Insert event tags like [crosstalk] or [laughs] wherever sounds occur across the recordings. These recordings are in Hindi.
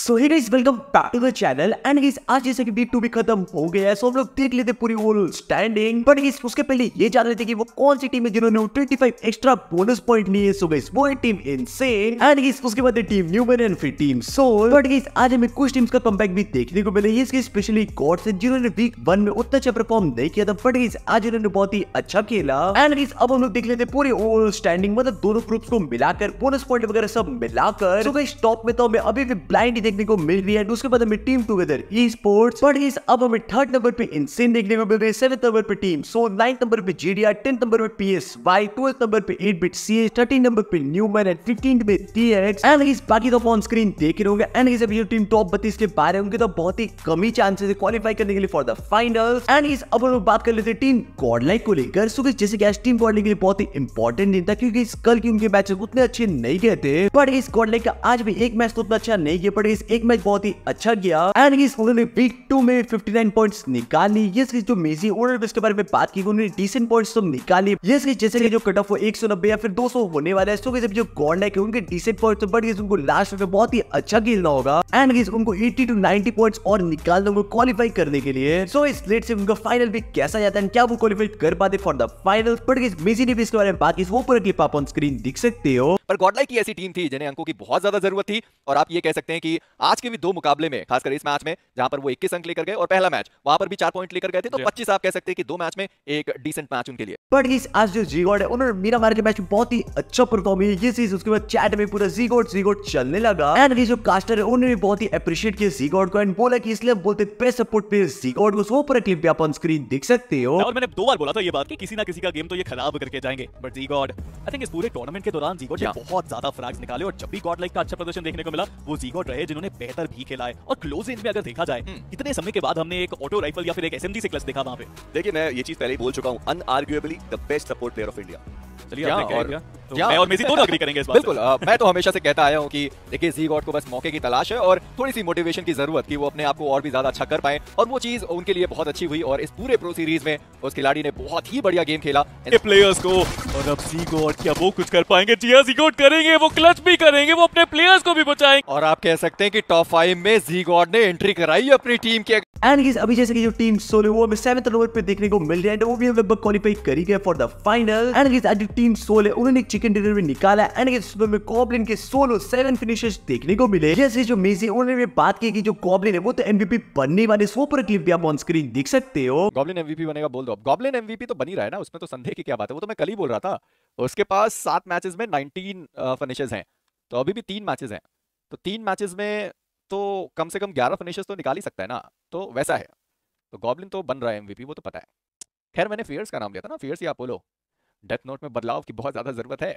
So hi guys welcome back to the channel and guys आज जैसे कि बी टू भी खत्म हो गया है सो हम लोग देख लेते पूरी वो स्टैंडिंग बट गाइस उसके पहले ये जान लेते कि वो कौन सी टीम है जिन्होंने 25 एक्स्ट्रा बोनस पॉइंट लिए सो गाइस वो है टीम इनसेन एंड गाइस उसके बाद है टीम न्यूमन एंड फिर टीम सोल बट गाइस आज हमें कुछ टीम्स का कमबैक भी देखने को मिला ये इसके स्पेशली गॉड्स है जिन्होंने वीक 1 में उतना अच्छा परफॉर्म नहीं किया था बट गाइस आज इन्होंने बहुत ही अच्छा खेला एंड गाइस अब हम लोग देख लेते पूरी ओवरऑल स्टैंडिंग मतलब दोनों ग्रुप्स को मिलाकर बोनस पॉइंट वगैरह सब मिलाकर सो गाइस टॉप में तो मैं अभी भी ब्लाइंड देखने को मिल रही है उसके बाद हमें team together esports but इस अब हमें थर्ड नंबर पे इंसेन देखने को मिल रही है सेवंथ नंबर पे टीम सो नाइन नंबर पे G D R tenth number पे P S Y twelfth number पे eight bit C H thirteen number पे न्यू मैन एंड फिफ्टीन पे टी एक्स एंड इस बाकी तो ऑन स्क्रीन देख रहे होंगे एंड इस अभी टीम टॉप बत्तीस के बारे में उनके तो बहुत ही कमी चांसेस है क्वालिफाई करने के लिए फॉर द फाइनल एंड इस अब हम बात कर लेते हैं टीम गॉडलाइक को लेकर सो जैसे कि आज टीम गॉडलाइक के लिए बहुत ही इंपॉर्टेंट दिन था क्योंकि इस कल की उनके मैचेस उतने अच्छे नहीं गए थे पर इस गॉडलाइक का आज भी एक मैच तो उतना अच्छा नहीं गया पर सीरीज एक मैच बहुत ही अच्छा गया एंड उन्होंने वीक टू में 59 पॉइंट्स ये सीरीज जो मेजी बारे में बात की उन्होंने डिसेंट पॉइंट्स तो ये सीरीज जैसे कि जो कट ऑफ या फिर 200 होने वाला है सो जब जो गॉड है उनके डिसेंट तो उनको लास्ट में बहुत ही अच्छा खेलना होगा एंड उनको टू 90 पॉइंट और निकालना क्वालिफाई करने के लिए सो इस लेट से उनका फाइनल वीक कैसा जाता है क्या वो क्वालिफाई कर पाते फॉर द फाइनल बट मेजी ने भी इसके बारे में बात की वो पूरा क्लिप आप ऑन स्क्रीन दिख सकते हो पर गॉडलाइक की ऐसी टीम थी जिन्हें अंकों की बहुत ज्यादा जरूरत थी और आप ये कह सकते हैं कि आज के भी दो मुकाबले में खासकर इस मैच में जहां पर वो इक्कीस अंक लेकर गए और पहला मैच वहां पर भी चार पॉइंट लेकर गए थे तो पच्चीस आप कह सकते हैं कि दो मैच में एक डिसेंट मैच उनके लिए बट इस आज जो जी गॉड है उन्होंने मीरा मैच बहुत ही अच्छा परफॉर्म ये चीज उसके बाद चैट में पूरा जी जी चलने लगा एंड जो कास्टर है उन्होंने भी बहुत ही अप्रिशिएट किया जी गॉड को एंड बोला इसलिए बोलते सपोर्ट पे जी गॉड को क्लिप आप ऑन स्क्रीन देख सकते हो और मैंने दो बार बोला था ये बात कि किसी ना किसी का गेम तो ये खराब करके जाएंगे but G God I think इस पूरे टूर्नामेंट के दौरान जी गॉड बहुत ज्यादा फ्रैग्स निकाले और जब भी गॉड लाइक का अच्छा प्रदर्शन देखने को मिला वो जीगोट रहे जिन्होंने बेहतर भी खेला है और क्लोज रेंज में अगर देखा जाए इतने हम्म। समय के बाद हमने एक ऑटो राइफल या फिर एक एसएमजी से क्लच देखा वहां पे देखिए मैं ये चीज पहले ही बोल चुका हूँ unarguably the best support player of India चलिए और तो मैं और मेसी दोनों अग्री करेंगे इस बात बिल्कुल आ, मैं तो हमेशा से कहता आया हूँ कि देखिए जी गॉड को बस मौके की तलाश है और थोड़ी सी मोटिवेशन की जरूरत की वो अपने आप को और भी ज्यादा अच्छा कर पाए और वो चीज उनके लिए बहुत अच्छी हुई और इस पूरे प्रो सीरीज में उस खिलाड़ी ने बहुत ही बढ़िया गेम खेला प्लेयर्स को और अब जी गॉड क्या वो कुछ कर पाएंगे जी जी हाँ, गॉड करेंगे वो क्लच भी करेंगे वो अपने प्लेयर्स को भी बचाएंगे और आप कह सकते हैं कि टॉप फाइव में जी गॉड ने एंट्री कराई अपनी टीम के एंड अभी जैसे कि जो टीम सोलो वो हमें सेवंथ नंबर पे देखने को मिल रही है वो भी क्वालिफाई करी गए for the final and team solo उन्होंने चिकन डिनर में निकाला एंड इस फिल्म में कॉबलिन के सोलो सेवन फिनिशर्स देखने को मिले जैसे जो मेजी उन्होंने बात की कि जो कॉबलिन है वो तो एमवीपी बनने वाले सुपर क्लिप भी आप ऑन स्क्रीन देख सकते हो गॉबलिन एमवीपी बनेगा बोल दो गॉबलिन एमवीपी तो बनी रहा है ना उसमें तो संदेह की क्या बात है वो तो मैं कल ही बोल रहा था उसके पास सात मैचेस में नाइनटीन फिनिशेज हैं तो अभी भी तीन मैचेस हैं तो तीन मैचेस में तो कम से कम ग्यारह फिनिशेस तो निकाल ही सकता है ना तो वैसा है तो गॉबलिन तो बन रहा है एमवीपी वो तो पता है खैर मैंने फियर्स का नाम लिया था ना फियर्स या अपोलो डेथ नोट में बदलाव की बहुत ज़्यादा ज़रूरत है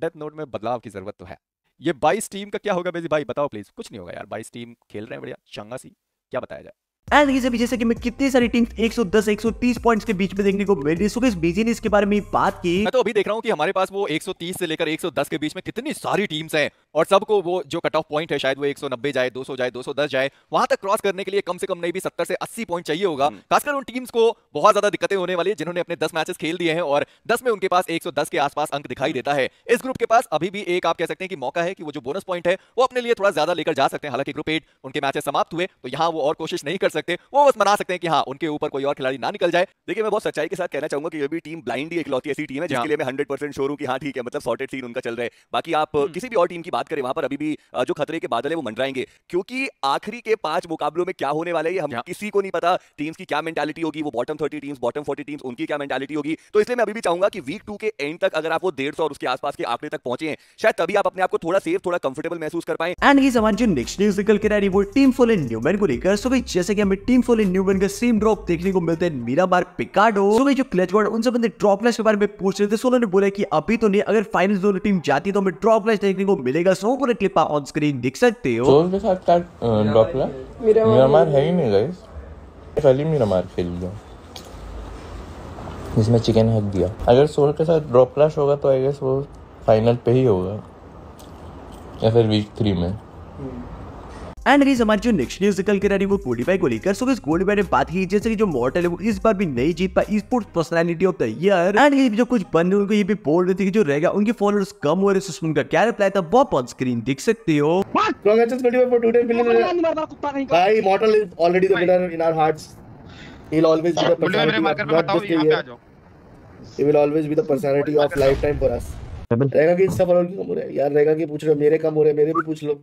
डेथ नोट में बदलाव की ज़रूरत तो है ये बाईस टीम का क्या होगा बेजी भाई बताओ प्लीज़ कुछ नहीं होगा यार बाईस टीम खेल रहे हैं बढ़िया चंगा सी क्या बताया जाए एंड देखिए जैसे कि मैं कितनी सारी टीम 110 130 पॉइंट्स के बीच में देखने को मिल रही है बीजी ने इसके बारे में बात की मैं तो अभी देख रहा हूँ कि हमारे पास वो 130 से लेकर 110 के बीच में कितनी सारी टीम्स हैं और सबको वो जो कट ऑफ पॉइंट है शायद वो 190 जाए 200 जाए 210 जाए वहां तक क्रॉस करने के लिए कम से कम नहीं भी 70 से 80 पॉइंट चाहिए होगा हम्म। खासकर उन टीम्स को बहुत ज्यादा दिक्कतें होने वाली है जिन्होंने अपने 10 मैचेस खेल दिए हैं और 10 में उनके पास 110 के आसपास अंक दिखाई देता है इस ग्रुप के पास अभी भी एक आप कह सकते हैं कि मौका है कि वो जो बोनस पॉइंट है वो अपने लिए थोड़ा ज्यादा लेकर जा सकते हैं हालांकि ग्रुप एट उनके मैचेस समाप्त हुए तो यहाँ वो और कोशिश नहीं कर सकते वो बस मना सकते हैं कि हाँ उनके ऊपर कोई और खिलाड़ी ना निकल जाए देखिए मैं बहुत सच्चाई के साथ कहना चाहूंगा कि ये भी टीम ब्लाइंड ही इकलौती ऐसी टीम है जिसके हाँ। लिए मैं हंड्रेड परसेंट शोरू की हाँ ठीक है मतलब सॉर्टेड सीन उनका चल रहा है बाकी आप हम्म। किसी भी और टीम की बात बात करें वहां पर अभी भी जो खतरे के बादल है वो मंडराएंगे क्योंकि आखिरी के पांच मुकाबलों में क्या होने वाला है हम किसी को नहीं पता टीम्स की क्या मेंटालिटी होगी वो bottom thirty teams bottom forty teams उनकी क्या मेंटालिटी होगी तो इसलिए मैं अभी भी चाहूंगा कि वीक टू के एंड तक अगर आप वो डेढ़ सौ और उसके आसपास के आंकड़े तक पहुंचे हैं शायद तभी आप अपने आपको थोड़ा सेफ थोड़ा कंफर्टेबल महसूस कर पाए एंड ये हमारी जो नेक्स्ट न्यूज निकल के रही वो टीम फुल इन न्यूमैन को लेकर सो जैसे कि हमें टीम फुल इन न्यूमैन का सेम ड्रॉप देखने को मिलते हैं मीरा बार पिकाडो सो जो क्लच वर्ड उन सब ड्रॉप क्लच के बारे में पूछ रहे थे सो उन्होंने बोला कि अभी तो नहीं अगर फाइनल दोनों टीम जाती तो हमें ड्रॉप क्लच देखने को मिलेगा प्लस हो पूरे क्लिप आप ऑन स्क्रीन देख सकते हो सोल के साथ क्या डॉपलर मिरामार है ही नहीं गाइस खाली मिरामार खेल लिया जिसमें चिकन हक दिया अगर सोल के साथ ड्रॉप क्लैश होगा तो आई गेस वो फाइनल पे ही होगा या फिर वीक थ्री में हम्म। एंड रीज हमारी जो नेक्स्ट न्यूज निकल के रही वो बाई को लेकर सो गोल्ड बाई ने बात की जैसे कि जो मॉडल है वो इस बार भी नहीं जीत पाई sports personality of the year and ये जो कुछ बंदे उनको ये भी बोल रहे थे कि जो रहेगा उनके फॉलोअर्स कम हो रहे सो उनका क्या रिप्लाई था वो ऑन स्क्रीन देख सकते हो भाई Mortal is already the winner in our hearts he will always be the he will always be the of life time for us रहेगा कि कम हो यार रहेगा कि पूछ रहे मेरे कम हो रहे मेरे भी पूछ लो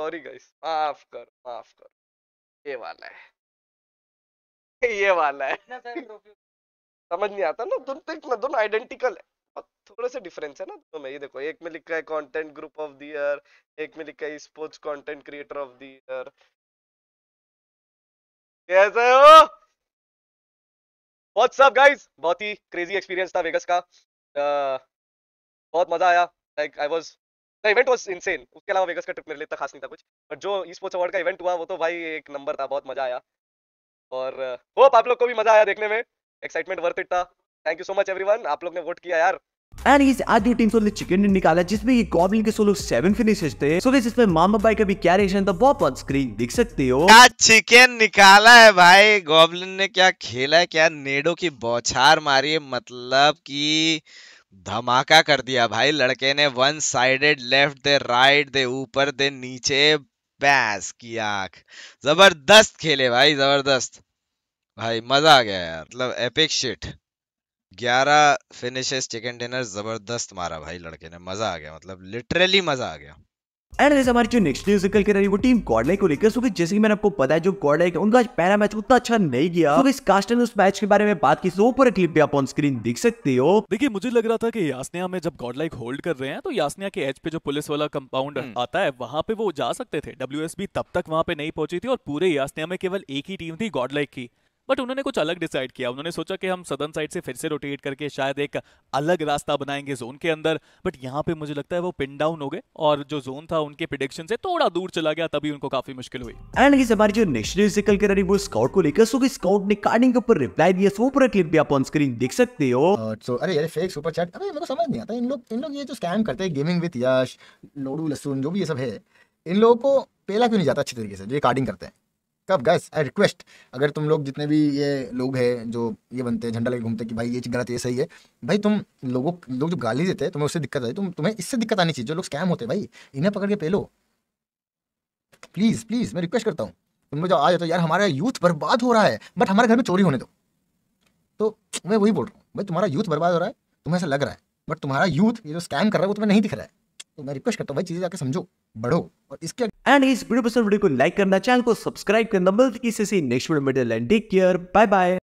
सॉरी गाइस माफ कर माफ कर ये वाला है [laughs] ये वाला है [laughs] समझ नहीं आता ना दोनों देख ना दोनों आइडेंटिकल है थोड़े से डिफरेंस है ना दोनों में ये देखो एक में लिखा है content group of the year एक में लिखा है sports content creator of the year कैसे हो व्हाट्स अप गाइस बहुत ही क्रेजी एक्सपीरियंस था वेगस का uh, बहुत मजा आया like I was event was insane उसके अलावा वेगस का ट्रिप मेरे लिए इतना खास नहीं था कुछ बट जो ई स्पोर्ट्स अवार्ड का इवेंट हुआ वो तो भाई एक नंबर था बहुत मजा आया और होप uh, आप लोग को भी मजा आया देखने में एक्साइटमेंट वर्थ इट था thank you so much everyone आप लोग ने वोट किया यार एंड इस आज जो टीम सोलो चिकन ने निकाला जिसमें ये गॉब्लिन के सोलो सेवन फिनिशेस थे सो दिस इसमें मामा भाई का भी क्या रिएक्शन था बॉप ऑन स्क्रीन देख सकते हो क्या चिकन निकाला है भाई गॉब्लिन ने क्या खेला है क्या नेडो की बौछार मारी है मतलब की धमाका कर दिया भाई लड़के ने वन साइडेड लेफ्ट दे राइट दे ऊपर दे नीचे बैस की आंख जबरदस्त खेले भाई जबरदस्त भाई मजा आ गया यार मतलब एपिक शिट ग्यारह फिनिशेस चिकन डिनर जबरदस्त मारा भाई लड़के ने मजा आ गया मतलब लिटरली मजा आ गया एंड हमारी जो नेक्स्ट न्यूज निकल के रही वो टीम गॉडलाइक को लेकर सो जैसे कि मैंने आपको पता है जो गॉडलाइक है उनका आज पहला मैच उतना अच्छा नहीं गया तो इस कास्ट ने उस मैच के बारे में बात की सो पूरे क्लिप भी आप ऑन स्क्रीन देख सकते हो देखिए मुझे लग रहा था कि यासनिया में जब गॉडलाइक होल्ड कर रहे हैं तो यासनिया के एज पे जो पुलिस वाला कंपाउंड हम्म। आता है वहां पे वो जा सकते थे डब्ल्यू तब तक वहां पे नहीं पहुंची थी और पूरे यासनिया में केवल एक ही टीम थी गॉडलाइक की बट उन्होंने कुछ अलग डिसाइड किया उन्होंने सोचा कि हम सदन साइड से फिर से रोटेट करके शायद एक अलग रास्ता बनाएंगे जोन के अंदर बट यहाँ पे मुझे लगता है वो पिन डाउन हो गए और जो जोन था उनके प्रिडिक्शन से थोड़ा दूर चला गया तभी उनको काफी मुश्किल हुई एंड हमारी जो नेशनल निकल के रही वो स्काउट को लेकर सो स्काउट ने कार्डिंग के ऊपर रिप्लाई दिया सो पूरा क्लिप भी आप ऑन स्क्रीन देख सकते हो सो uh, अरे यार फेक सुपर चैट अरे मेरे को समझ नहीं आता इन लोग इन लोग ये जो स्कैम करते हैं गेमिंग विद यश लोडू लसुन जो भी ये सब है इन लोगों को पहला क्यों नहीं जाता अच्छी तरीके से जो ये कार्डिंग करते हैं स्टफ गाइस आई रिक्वेस्ट अगर तुम लोग जितने भी ये लोग हैं जो ये बनते हैं झंडा लेके घूमते कि भाई ये चीज गलत ये सही है भाई तुम लोगों लोग जो गाली देते हैं तुम्हें उससे दिक्कत आई तुम तुम्हें इससे दिक्कत आनी चाहिए जो लोग स्कैम होते भाई इन्हें पकड़ के पेलो प्लीज़ प्लीज़ मैं रिक्वेस्ट करता हूँ तुम लोग जो आ जाते यार हमारा यूथ बर्बाद हो रहा है बट हमारे घर में चोरी होने दो तो मैं वही बोल रहा हूँ भाई तुम्हारा यूथ बर्बाद हो रहा है तुम्हें ऐसा लग रहा है बट तुम्हारा यूथ ये जो स्कैम कर रहा है वो तुम्हें नहीं दिख रहा है तो मैं रिक्वेस्ट करता हूँ वही चीज़ जाकर समझो बढ़ो और इसके एंड इस वीडियो पसंद वीडियो को लाइक करना चैनल को सब्सक्राइब करना मिलती किसी next video and take care bye bye